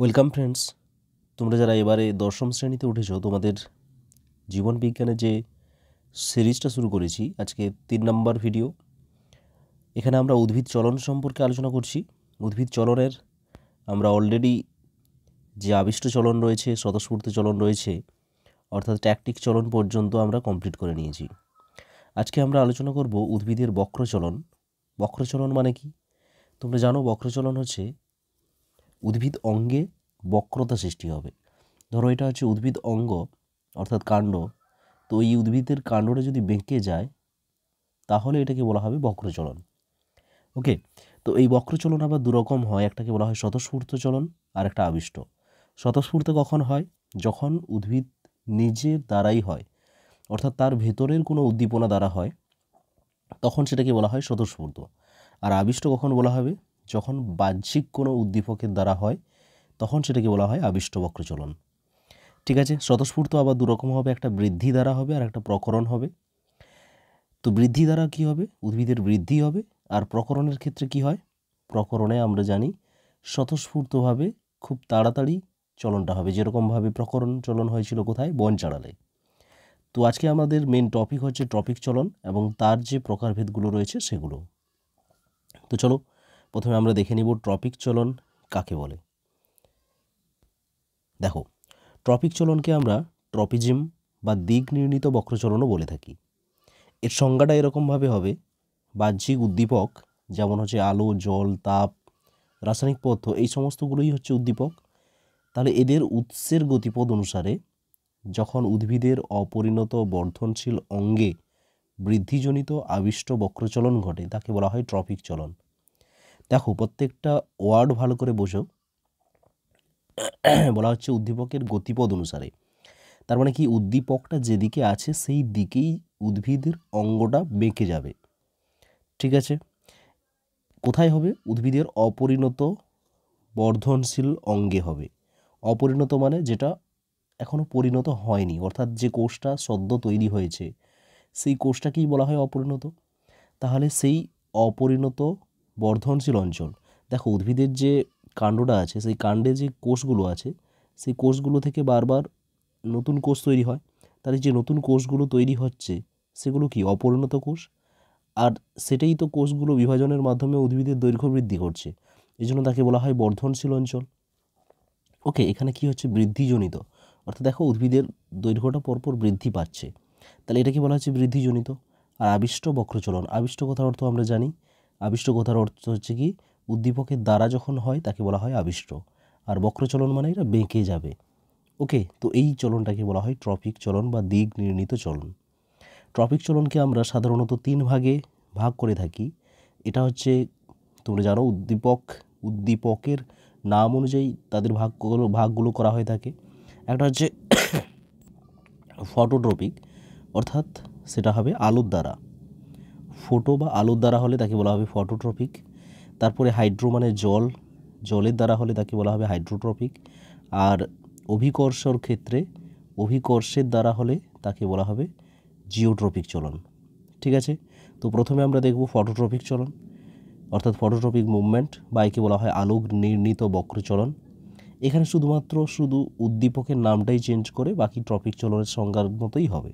welcome friends তোমরা যারা এবারে দশম শ্রেণীতে উঠেছ তোমাদের জীবন বিজ্ঞানে যে সিরিজটা শুরু করেছি আজকে তিন নম্বর ভিডিও এখানে আমরা উদ্ভিদ চলন সম্পর্কে আলোচনা করছি উদ্ভিদ চলনের আমরা অলরেডি যে আবিষ্ট চলন রয়েছে স্বতঃস্ফূর্ত চলন রয়েছে অর্থাৎ ট্যাকটিক চলন পর্যন্ত আমরা কমপ্লিট করে নিয়েছি আজকে আমরা আলোচনা করব উদ্ভিদের বক্রচলন বক্রচলন মানে কি তোমরা জানো বক্রচলন হচ্ছে উদ্ভিদ অঙ্গে বক্রতা সৃষ্টি হবে ধরো এটা হচ্ছে উদ্ভিদ অঙ্গ অর্থাৎ কাণ্ড তো এই উদ্ভিদের কাণ্ডটা যদি বেঁকে যায় তাহলে এটাকে বলা হবে বক্রচলন ওকে তো এই বক্রচলন আবার দুরকম হয় একটাকে বলা হয় স্বতঃস্ফূর্ত চলন আর একটা আবিষ্ট স্বতঃস্ফূর্ত কখন হয় যখন উদ্ভিদ নিজের দ্বারাই হয় অর্থাৎ তার ভেতরের কোনো উদ্দীপনা দ্বারা হয় তখন সেটাকে বলা হয় স্বতঃস্ফূর্ত আর আবিষ্ট কখন বলা হবে যখন বাহ্যিক কোনো উদ্দীপকের দ্বারা হয় তখন সেটাকে বলা হয় আবিষ্ট বক্রচলন ঠিক আছে স্বতঃস্ফূর্ত আবার দুরকম হবে একটা বৃদ্ধি দ্বারা হবে আর একটা প্রকরণ হবে তো বৃদ্ধি দ্বারা কি হবে উদ্ভিদের বৃদ্ধি হবে আর প্রকরণের ক্ষেত্রে কি হয় প্রকরণে আমরা জানি স্বতঃস্ফূর্তভাবে খুব তাড়াতাড়ি চলনটা হবে যেরকমভাবে প্রকরণ চলন হয়েছিল কোথায় বন চাড়ালে তো আজকে আমাদের মেন টপিক হচ্ছে টপিক চলন এবং তার যে প্রকারভেদগুলো রয়েছে সেগুলো তো চলো প্রথমে আমরা দেখে নিব ট্রপিক চলন কাকে বলে দেখো ট্রপিক চলনকে আমরা ট্রপিজিম বা দিক নির্ণীত বক্রচলনও বলে থাকি এর সংজ্ঞাটা এরকমভাবে হবে বাহ্যিক উদ্দীপক যেমন হচ্ছে আলো জল তাপ রাসায়নিক পদার্থ এই সমস্তগুলোই হচ্ছে উদ্দীপক তাহলে এদের উৎসের গতিপথ অনুসারে যখন উদ্ভিদের অপরিণত বর্ধনশীল অঙ্গে বৃদ্ধিজনিত আবিষ্ট বক্রচলন ঘটে তাকে বলা হয় ট্রপিক চলন দেখো প্রত্যেকটা ওয়ার্ড ভালো করে বোঝো বলা হচ্ছে উদ্দীপকের গতিপথ অনুসারে তার মানে কি উদ্দীপকটা যেদিকে আছে সেই দিকেই উদ্ভিদের অঙ্গটা বেঁকে যাবে ঠিক আছে কোথায় হবে উদ্ভিদের অপরিণত বর্ধনশীল অঙ্গে হবে অপরিণত মানে যেটা এখনও পরিণত হয়নি অর্থাৎ যে কোষটা সদ্য তৈরি হয়েছে সেই কোষটাকেই বলা হয় অপরিণত তাহলে সেই অপরিণত বর্ধনশীল অঞ্চল দেখো উদ্ভিদের যে কাণ্ডটা আছে সেই কাণ্ডে যে কোষগুলো আছে সেই কোষগুলো থেকে বারবার নতুন কোষ তৈরি হয় তাহলে যে নতুন কোষগুলো তৈরি হচ্ছে সেগুলো কি অপরিণত কোষ আর সেটাই তো কোষগুলো বিভাজনের মাধ্যমে উদ্ভিদের দৈর্ঘ্য বৃদ্ধি করছে এই জন্য তাকে বলা হয় বর্ধনশীল অঞ্চল ওকে এখানে কি হচ্ছে বৃদ্ধিজনিত অর্থাৎ দেখো উদ্ভিদের দৈর্ঘ্যটা পরপর বৃদ্ধি পাচ্ছে তাহলে এটাকে বলা হচ্ছে বৃদ্ধিজনিত আর আবিষ্ট বক্রচলন আবিষ্ট কথার অর্থ আমরা জানি আবিষ্ট কথার অর্থ হচ্ছে কি উদ্দীপকের দ্বারা যখন হয় তাকে বলা হয় আবিষ্ট আর বক্রচলন মানে এটা বেঁকে যাবে ওকে তো এই চলনটাকে বলা হয় ট্রপিক চলন বা দিক নির্ণীত চলন ট্রপিক চলনকে আমরা সাধারণত তিন ভাগে ভাগ করে থাকি এটা হচ্ছে তোমরা জানো উদ্দীপক উদ্দীপকের নাম অনুযায়ী তাদের ভাগগুলো ভাগগুলো করা হয়ে থাকে একটা হচ্ছে ফটোট্রপিক অর্থাৎ সেটা হবে আলোর দ্বারা ফোটো বা আলোর দ্বারা হলে তাকে বলা হবে ফটোট্রপিক তারপরে হাইড্রো মানে জল জলের দ্বারা হলে তাকে বলা হবে হাইড্রোট্রপিক আর অভিকর্ষর ক্ষেত্রে অভিকর্ষের দ্বারা হলে তাকে বলা হবে জিওট্রপিক চলন ঠিক আছে তো প্রথমে আমরা দেখব ফটোট্রপিক চলন অর্থাৎ ফটোট্রপিক মুভমেন্ট বা একে বলা হয় আলোক নির্ণীত বক্রচলন এখানে শুধুমাত্র শুধু উদ্দীপকের নামটাই চেঞ্জ করে বাকি ট্রপিক চলনের সংজ্ঞার মতোই হবে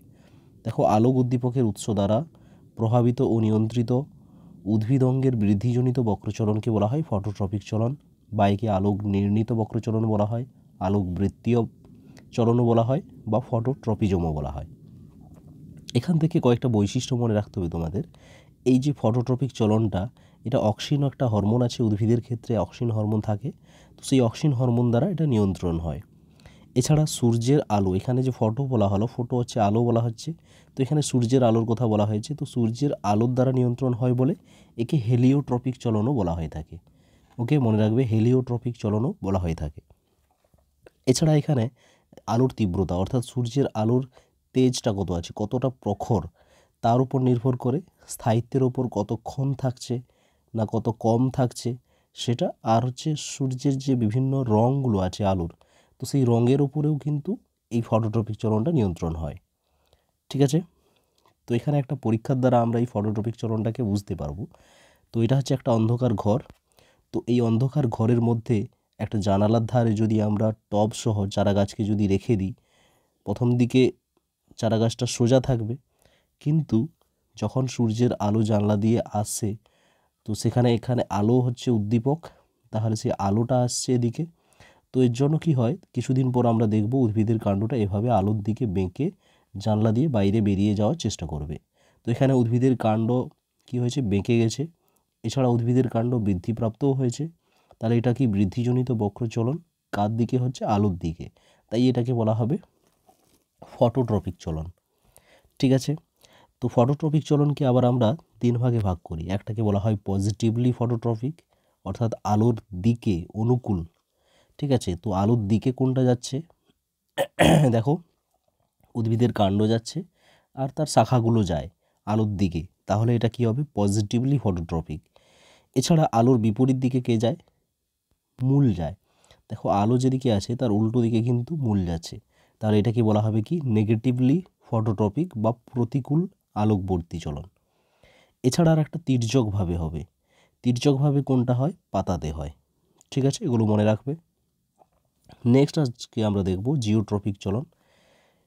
দেখো আলোক উদ্দীপকের উৎস দ্বারা প্রভাবিত ও নিয়ন্ত্রিত উদ্ভিদ অঙ্গের বৃদ্ধিজনিত বক্রচলনকে বলা হয় ফটোট্রপিক চলন বা একে আলোক নির্ণীত বক্রচলন বলা হয় আলোক বৃত্তীয় চলনও বলা হয় বা ফটোট্রপিজমও বলা হয় এখান থেকে কয়েকটা বৈশিষ্ট্য মনে রাখতে হবে তোমাদের এই যে ফটোট্রপিক চলনটা এটা অক্সিন একটা হরমোন আছে উদ্ভিদের ক্ষেত্রে অক্সিন হরমোন থাকে তো সেই অক্সিন হরমোন দ্বারা এটা নিয়ন্ত্রণ হয় এছাড়া সূর্যের আলো এখানে যে ফটো বলা হলো ফটো হচ্ছে আলো বলা হচ্ছে তো এখানে সূর্যের আলোর কথা বলা হয়েছে তো সূর্যের আলোর দ্বারা নিয়ন্ত্রণ হয় বলে একে হেলিওট্রপিক চলনও বলা হয়ে থাকে ওকে মনে রাখবে হেলিওট্রপিক চলনও বলা হয়ে থাকে এছাড়া এখানে আলোর তীব্রতা অর্থাৎ সূর্যের আলোর তেজটা কত আছে কতটা প্রখর তার উপর নির্ভর করে স্থায়িত্বের ওপর কতক্ষণ থাকছে না কত কম থাকছে সেটা আর হচ্ছে সূর্যের যে বিভিন্ন রঙগুলো আছে আলোর তো সেই রঙের ওপরেও কিন্তু এই ফটোট্রপিক চলনটা নিয়ন্ত্রণ হয় ঠিক আছে তো এখানে একটা পরীক্ষার দ্বারা আমরা এই ফটোট্রপিক চলনটাকে বুঝতে পারবো তো এটা হচ্ছে একটা অন্ধকার ঘর তো এই অন্ধকার ঘরের মধ্যে একটা জানালার ধারে যদি আমরা টব সহ চারা গাছকে যদি রেখে দিই প্রথম দিকে চারা গাছটা সোজা থাকবে কিন্তু যখন সূর্যের আলো জানলা দিয়ে আসে তো সেখানে এখানে আলো হচ্ছে উদ্দীপক তাহলে সেই আলোটা আসছে এদিকে তো এর জন্য কি হয় কিছুদিন পর আমরা দেখব উদ্ভিদের কাণ্ডটা এভাবে আলোর দিকে বেঁকে জানলা দিয়ে বাইরে বেরিয়ে যাওয়ার চেষ্টা করবে তো এখানে উদ্ভিদের কাণ্ড কি হয়েছে বেঁকে গেছে এছাড়া উদ্ভিদের কাণ্ড বৃদ্ধিপ্রাপ্তও হয়েছে তাহলে এটা কি বৃদ্ধিজনিত বক্রচলন কার দিকে হচ্ছে আলোর দিকে তাই এটাকে বলা হবে ফটোট্রপিক চলন ঠিক আছে তো ফটোট্রপিক চলনকে আবার আমরা তিন ভাগে ভাগ করি একটাকে বলা হয় পজিটিভলি ফটোট্রপিক অর্থাৎ আলোর দিকে অনুকূল ঠিক আছে তো আলুর দিকে কোনটা যাচ্ছে দেখো উদ্ভিদের কাণ্ড যাচ্ছে আর তার শাখাগুলো যায় আলুর দিকে তাহলে এটা কি হবে পজিটিভলি ফটোট্রপিক এছাড়া আলোর বিপরীত দিকে কে যায় মূল যায় দেখো আলো যেদিকে আছে তার উল্টো দিকে কিন্তু মূল যাচ্ছে তাহলে এটা কি বলা হবে কি নেগেটিভলি ফটোট্রপিক বা প্রতিকূল আলোকবর্তী চলন এছাড়া আর একটা তির্যকভাবে হবে তির্যকভাবে কোনটা হয় পাতাতে হয় ঠিক আছে এগুলো মনে রাখবে নেক্সট আজকে আমরা দেখব জিওট্রফিক চলন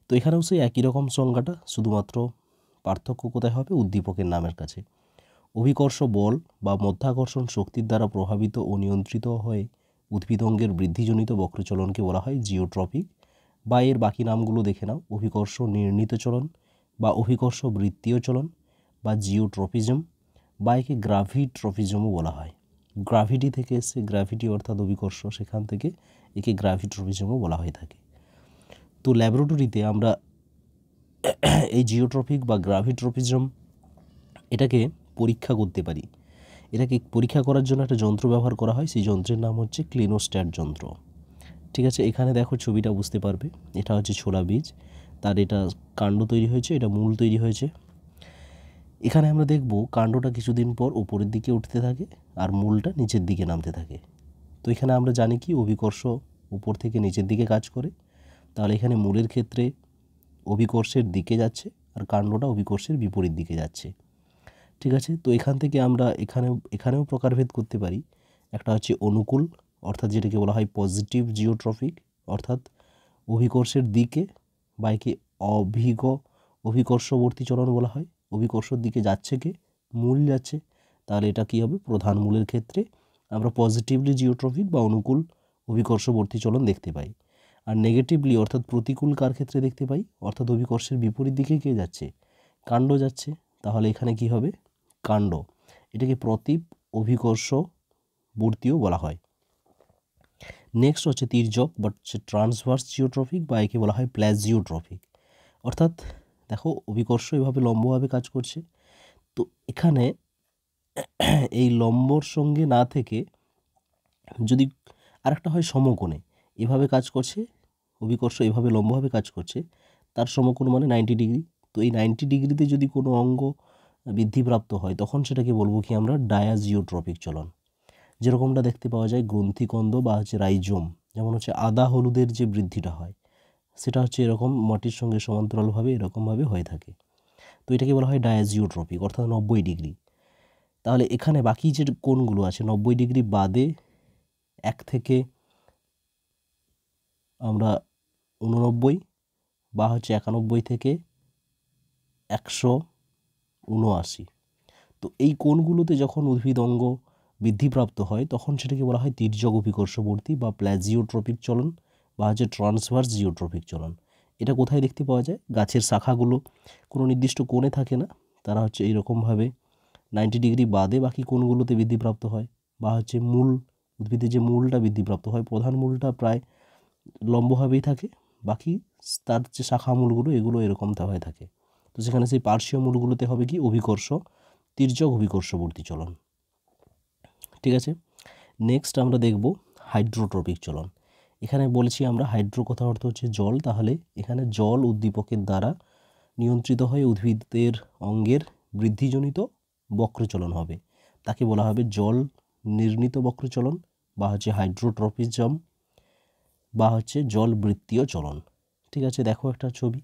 তো এখানেও সেই একই রকম সংজ্ঞাটা শুধুমাত্র পার্থক্য কোথায় হবে উদ্দীপকের নামের কাছে অভিকর্ষ বল বা মধ্যাকর্ষণ শক্তির দ্বারা প্রভাবিত ও নিয়ন্ত্রিত হয়ে উদ্ভিদঙ্গের বৃদ্ধিজনিত বক্রচলনকে বলা হয় জিওট্রফিক বা এর বাকি নামগুলো দেখে নাও অভিকর্ষ নির্ণীত চলন বা অভিকর্ষ বৃত্তীয় চলন বা জিওট্রফিজম বা একে গ্রাভিট্রফিজমও বলা হয় গ্রাভিটি থেকে এসে গ্রাভিটি অর্থাৎ অভিকর্ষ সেখান থেকে একে হিসেবেও বলা হয়ে থাকে তো ল্যাবরেটরিতে আমরা এই জিওট্রফিক বা গ্রাভিট্রপিজম এটাকে পরীক্ষা করতে পারি এটাকে পরীক্ষা করার জন্য একটা যন্ত্র ব্যবহার করা হয় সেই যন্ত্রের নাম হচ্ছে ক্লিনোস্ট্যাট যন্ত্র ঠিক আছে এখানে দেখো ছবিটা বুঝতে পারবে এটা হচ্ছে ছোলা বীজ তার এটা কাণ্ড তৈরি হয়েছে এটা মূল তৈরি হয়েছে এখানে আমরা দেখব কাণ্ডটা কিছুদিন পর ওপরের দিকে উঠতে থাকে আর মূলটা নিচের দিকে নামতে থাকে তো এখানে আমরা জানি কি অভিকর্ষ উপর থেকে নিচের দিকে কাজ করে তাহলে এখানে মূলের ক্ষেত্রে অভিকর্ষের দিকে যাচ্ছে আর কাণ্ডটা অভিকর্ষের বিপরীত দিকে যাচ্ছে ঠিক আছে তো এখান থেকে আমরা এখানে এখানেও প্রকারভেদ করতে পারি একটা হচ্ছে অনুকূল অর্থাৎ যেটাকে বলা হয় পজিটিভ জিওট্রফিক অর্থাৎ অভিকর্ষের দিকে বা একে অভিগ অভিকর্ষবর্তী চলন বলা হয় অভিকর্ষর দিকে যাচ্ছে কে মূল যাচ্ছে তাহলে এটা কী হবে প্রধান মূলের ক্ষেত্রে আমরা পজিটিভলি জিওট্রফিক বা অনুকূল অভিকর্ষবর্তী চলন দেখতে পাই আর নেগেটিভলি অর্থাৎ প্রতিকূল কার ক্ষেত্রে দেখতে পাই অর্থাৎ অভিকর্ষের বিপরীত দিকে কে যাচ্ছে কাণ্ড যাচ্ছে তাহলে এখানে কি হবে কাণ্ড এটাকে প্রতীপ অভিকর্ষবর্তীও বলা হয় নেক্সট হচ্ছে তীর্যক বাট হচ্ছে ট্রান্সভার্স জিওট্রফিক বা একে বলা হয় প্ল্যাজিওট্রফিক অর্থাৎ দেখো অভিকর্ষ এভাবে লম্বভাবে কাজ করছে তো এখানে এই লম্বর সঙ্গে না থেকে যদি আরেকটা হয় সমকোণে এভাবে কাজ করছে অভিকর্ষ এভাবে লম্বভাবে কাজ করছে তার সমকোণ মানে নাইনটি ডিগ্রি তো এই নাইনটি ডিগ্রিতে যদি কোনো অঙ্গ বৃদ্ধিপ্রাপ্ত হয় তখন সেটাকে বলবো কি আমরা ডায়াজিওট্রপিক চলন যেরকমটা দেখতে পাওয়া যায় গ্রন্থিকন্দ বা হচ্ছে রাইজোম যেমন হচ্ছে আদা হলুদের যে বৃদ্ধিটা হয় সেটা হচ্ছে এরকম মাটির সঙ্গে সমান্তরালভাবে এরকমভাবে হয়ে থাকে তো এটাকে বলা হয় ডায়াজিওট্রপিক অর্থাৎ নব্বই ডিগ্রি তাহলে এখানে বাকি যে কোণগুলো আছে নব্বই ডিগ্রি বাদে এক থেকে আমরা উননব্বই বা হচ্ছে একানব্বই থেকে একশো উনআশি তো এই কোণগুলোতে যখন উদ্ভিদ অঙ্গ বৃদ্ধিপ্রাপ্ত হয় তখন সেটাকে বলা হয় তির্যক অভিকর্ষবর্তী বা প্ল্যাজিওট্রপিক চলন বা হচ্ছে ট্রান্সভার্স জিওট্রপিক চলন এটা কোথায় দেখতে পাওয়া যায় গাছের শাখাগুলো কোনো নির্দিষ্ট কোণে থাকে না তারা হচ্ছে এইরকমভাবে নাইনটি ডিগ্রি বাদে বাকি কোনগুলোতে বৃদ্ধিপ্রাপ্ত হয় বা হচ্ছে মূল উদ্ভিদের যে মূলটা বৃদ্ধিপ্রাপ্ত হয় প্রধান মূলটা প্রায় লম্বভাবেই থাকে বাকি তার যে শাখা মূলগুলো এগুলো এরকম হয়ে থাকে তো সেখানে সেই পার্শ্বীয় মূলগুলোতে হবে কি অভিকর্ষ তির্যক অভিকর্ষবর্তী চলন ঠিক আছে নেক্সট আমরা দেখব হাইড্রোট্রপিক চলন এখানে বলেছি আমরা হাইড্রো কথা অর্থ হচ্ছে জল তাহলে এখানে জল উদ্দীপকের দ্বারা নিয়ন্ত্রিত হয়ে উদ্ভিদের অঙ্গের বৃদ্ধিজনিত বক্রচলন হবে তাকে বলা হবে জল নির্ণীত বক্রচলন বা হচ্ছে হাইড্রোট্রপিজম বা হচ্ছে জল বৃত্তীয় চলন ঠিক আছে দেখো একটা ছবি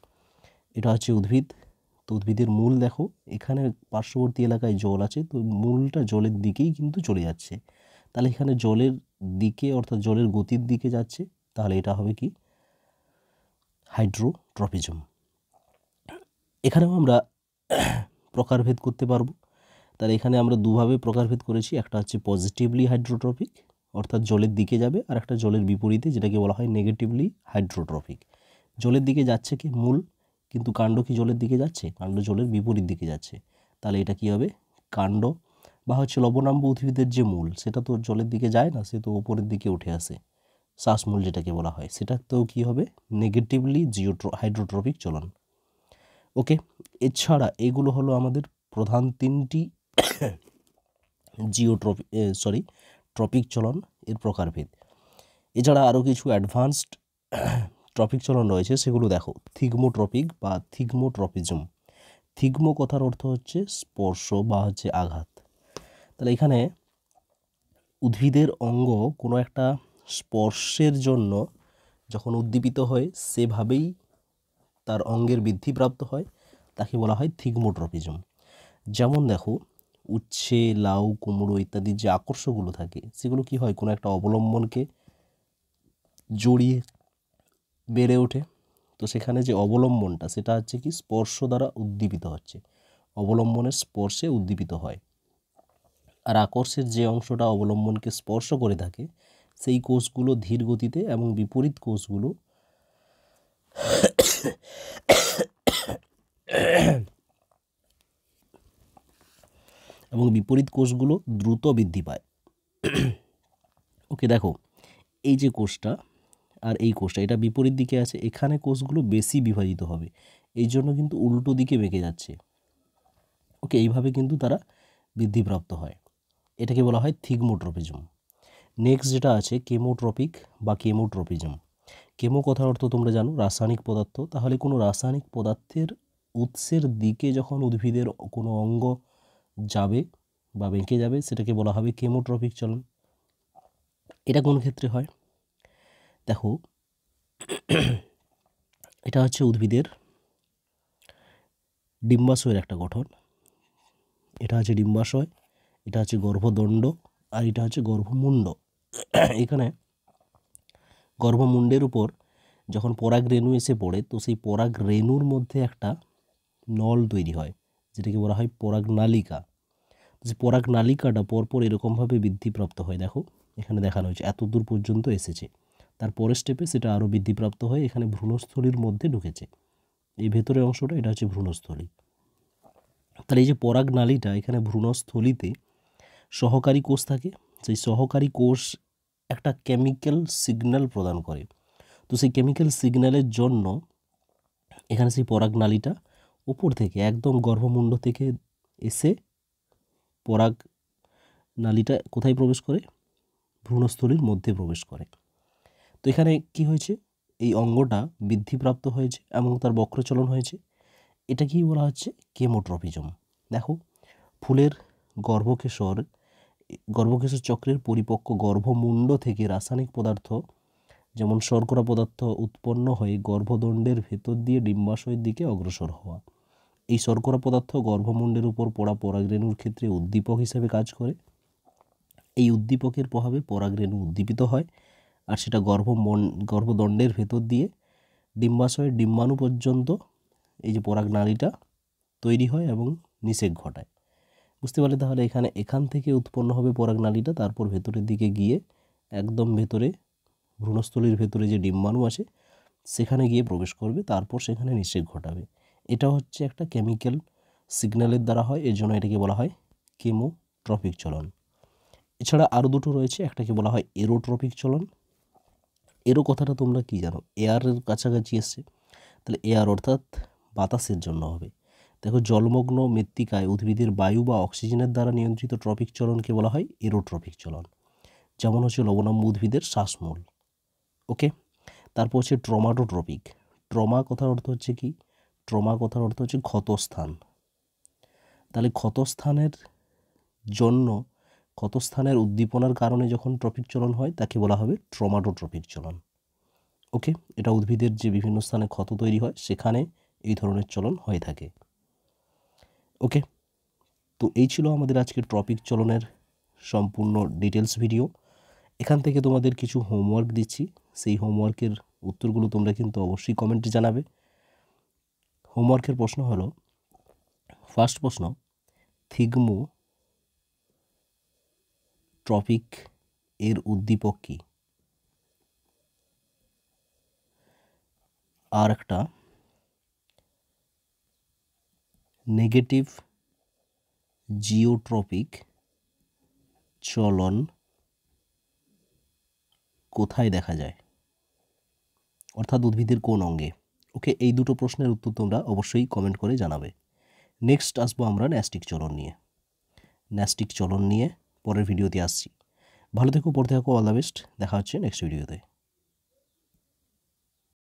এটা হচ্ছে উদ্ভিদ তো উদ্ভিদের মূল দেখো এখানে পার্শ্ববর্তী এলাকায় জল আছে তো মূলটা জলের দিকেই কিন্তু চলে যাচ্ছে তাহলে এখানে জলের দিকে অর্থাৎ জলের গতির দিকে যাচ্ছে তাহলে এটা হবে কি হাইড্রোট্রপিজম এখানেও আমরা প্রকারভেদ করতে পারবো তাহলে এখানে আমরা দুভাবে প্রকারভেদ করেছি একটা হচ্ছে পজিটিভলি হাইড্রোট্রফিক অর্থাৎ জলের দিকে যাবে আর একটা জলের বিপরীতে যেটাকে বলা হয় নেগেটিভলি হাইড্রোট্রফিক জলের দিকে যাচ্ছে কি মূল কিন্তু কাণ্ড কি জলের দিকে যাচ্ছে কাণ্ড জলের বিপরীত দিকে যাচ্ছে তাহলে এটা কি হবে কাণ্ড বা হচ্ছে লবণাম্ব উদ্ভিদের যে মূল সেটা তো জলের দিকে যায় না সে তো ওপরের দিকে উঠে আসে শ্বাসমূল যেটাকে বলা হয় সেটা তো কি হবে নেগেটিভলি জিওট্রো হাইড্রোট্রফিক চলন ওকে এছাড়া এগুলো হলো আমাদের প্রধান তিনটি জিওট্রপি সরি ট্রপিক চলন এর প্রকারভেদ এছাড়া আরও কিছু অ্যাডভান্সড ট্রপিক চলন রয়েছে সেগুলো দেখো থিগমোট্রপিক বা থিগমোট্রপিজম থিগমো কথার অর্থ হচ্ছে স্পর্শ বা হচ্ছে আঘাত তাহলে এখানে উদ্ভিদের অঙ্গ কোনো একটা স্পর্শের জন্য যখন উদ্দীপিত হয় সেভাবেই তার অঙ্গের বৃদ্ধিপ্রাপ্ত হয় তাকে বলা হয় থিগমোট্রপিজম যেমন দেখো উচ্ছে লাউ কুমড়ো ইত্যাদি যে আকর্ষগুলো থাকে সেগুলো কি হয় কোনো একটা অবলম্বনকে জড়িয়ে বেড়ে ওঠে তো সেখানে যে অবলম্বনটা সেটা হচ্ছে কি স্পর্শ দ্বারা উদ্দীপিত হচ্ছে অবলম্বনের স্পর্শে উদ্দীপিত হয় আর আকর্ষের যে অংশটা অবলম্বনকে স্পর্শ করে থাকে সেই কোষগুলো ধীর গতিতে এবং বিপরীত কোষগুলো এবং বিপরীত কোষগুলো দ্রুত বৃদ্ধি পায় ওকে দেখো এই যে কোষটা আর এই কোষটা এটা বিপরীত দিকে আছে এখানে কোষগুলো বেশি বিভাজিত হবে এই জন্য কিন্তু উল্টো দিকে বেঁকে যাচ্ছে ওকে এইভাবে কিন্তু তারা বৃদ্ধিপ্রাপ্ত হয় এটাকে বলা হয় থিগমোট্রপিজম নেক্সট যেটা আছে কেমোট্রপিক বা কেমোট্রপিজম কেমো কথার অর্থ তোমরা জানো রাসায়নিক পদার্থ তাহলে কোনো রাসায়নিক পদার্থের উৎসের দিকে যখন উদ্ভিদের কোনো অঙ্গ যাবে বা বেঁকে যাবে সেটাকে বলা হবে কেমোট্রপিক চলন এটা কোন ক্ষেত্রে হয় দেখো এটা হচ্ছে উদ্ভিদের ডিম্বাশয়ের একটা গঠন এটা হচ্ছে ডিম্বাশয় এটা হচ্ছে গর্ভদণ্ড আর এটা হচ্ছে গর্ভমুণ্ড এখানে গর্ভমুণ্ডের উপর যখন পরাগ রেণু এসে পড়ে তো সেই পরাগ রেণুর মধ্যে একটা নল তৈরি হয় যেটাকে বলা হয় পরাগনালিকা যে পরাগনালিকাটা পরপর এরকমভাবে বৃদ্ধিপ্রাপ্ত হয় দেখো এখানে দেখানো হয়েছে এত দূর পর্যন্ত এসেছে তার পরের স্টেপে সেটা আরও বৃদ্ধিপ্রাপ্ত হয়ে এখানে ভ্রূণস্থলীর মধ্যে ঢুকেছে এই ভেতরের অংশটা এটা হচ্ছে ভ্রূণস্থলী তাহলে এই যে পরাগনালীটা এখানে ভ্রূণস্থলীতে সহকারী কোষ থাকে সেই সহকারী কোষ একটা কেমিক্যাল সিগন্যাল প্রদান করে তো সেই কেমিক্যাল সিগন্যালের জন্য এখানে সেই পরাগনালীটা উপর থেকে একদম গর্ভমুণ্ড থেকে এসে পরাগ নালীটা কোথায় প্রবেশ করে ভ্রূণস্থলীর মধ্যে প্রবেশ করে তো এখানে কি হয়েছে এই অঙ্গটা বৃদ্ধিপ্রাপ্ত হয়েছে এবং তার বক্রচলন হয়েছে এটাকেই বলা হচ্ছে কেমোট্রপিজম দেখো ফুলের গর্ভকেশর গর্ভকেশর চক্রের পরিপক্ক গর্ভমুণ্ড থেকে রাসায়নিক পদার্থ যেমন শর্করা পদার্থ উৎপন্ন হয়ে গর্ভদণ্ডের ভেতর দিয়ে ডিম্বাশয়ের দিকে অগ্রসর হওয়া এই শর্করা পদার্থ গর্ভমুণ্ডের উপর পড়া পরাগরেণুর ক্ষেত্রে উদ্দীপক হিসেবে কাজ করে এই উদ্দীপকের প্রভাবে পরাগরেণু উদ্দীপিত হয় আর সেটা গর্ভমন গর্ভদণ্ডের ভেতর দিয়ে ডিম্বাশয়ের ডিম্বাণু পর্যন্ত এই যে পরাগ নালীটা তৈরি হয় এবং নিষেক ঘটায় বুঝতে পারলে তাহলে এখানে এখান থেকে উৎপন্ন হবে পরাগ নালীটা তারপর ভেতরের দিকে গিয়ে একদম ভেতরে ভ্রূণস্থলীর ভেতরে যে ডিম্বাণু আছে সেখানে গিয়ে প্রবেশ করবে তারপর সেখানে নিষেক ঘটাবে এটা হচ্ছে একটা কেমিক্যাল সিগন্যালের দ্বারা হয় এর জন্য এটাকে বলা হয় কেমোট্রপিক চলন এছাড়া আরও দুটো রয়েছে একটাকে বলা হয় এরোট্রপিক চলন এরও কথাটা তোমরা কি জানো এয়ারের কাছাকাছি এসছে তাহলে এয়ার অর্থাৎ বাতাসের জন্য হবে দেখো জলমগ্ন মৃত্তিকায় উদ্ভিদের বায়ু বা অক্সিজেনের দ্বারা নিয়ন্ত্রিত ট্রপিক চলনকে বলা হয় এরোট্রপিক চলন যেমন হচ্ছে লবণাম্ব উদ্ভিদের শ্বাসমূল ওকে তারপর হচ্ছে ট্রমাটোট্রপিক ট্রমা কথার অর্থ হচ্ছে কি ট্রমা কথার অর্থ হচ্ছে ক্ষতস্থান তাহলে ক্ষতস্থানের জন্য ক্ষতস্থানের উদ্দীপনার কারণে যখন ট্রফিক চলন হয় তাকে বলা হবে ট্রফিক চলন ওকে এটা উদ্ভিদের যে বিভিন্ন স্থানে ক্ষত তৈরি হয় সেখানে এই ধরনের চলন হয়ে থাকে ওকে তো এই ছিল আমাদের আজকে ট্রপিক চলনের সম্পূর্ণ ডিটেলস ভিডিও এখান থেকে তোমাদের কিছু হোমওয়ার্ক দিচ্ছি সেই হোমওয়ার্কের উত্তরগুলো তোমরা কিন্তু অবশ্যই কমেন্টে জানাবে হোমওয়ার্কের প্রশ্ন হলো ফার্স্ট প্রশ্ন থিগমো ট্রপিক এর উদ্দীপক কী আর একটা নেগেটিভ জিওট্রপিক চলন কোথায় দেখা যায় অর্থাৎ উদ্ভিদের কোন অঙ্গে ওকে এই দুটো প্রশ্নের উত্তর তোমরা অবশ্যই কমেন্ট করে জানাবে নেক্সট আসবো আমরা ন্যাস্টিক চলন নিয়ে ন্যাস্টিক চলন নিয়ে পরের ভিডিওতে আসছি ভালো থেকো পড়তে থাকো অল দ্য বেস্ট দেখা হচ্ছে নেক্সট ভিডিওতে